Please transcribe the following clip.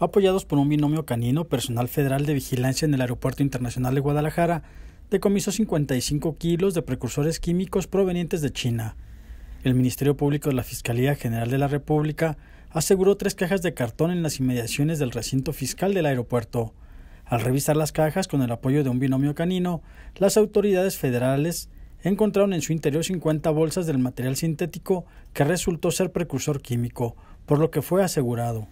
apoyados por un binomio canino personal federal de vigilancia en el Aeropuerto Internacional de Guadalajara, decomisó 55 kilos de precursores químicos provenientes de China. El Ministerio Público de la Fiscalía General de la República aseguró tres cajas de cartón en las inmediaciones del recinto fiscal del aeropuerto. Al revisar las cajas con el apoyo de un binomio canino, las autoridades federales encontraron en su interior 50 bolsas del material sintético que resultó ser precursor químico, por lo que fue asegurado.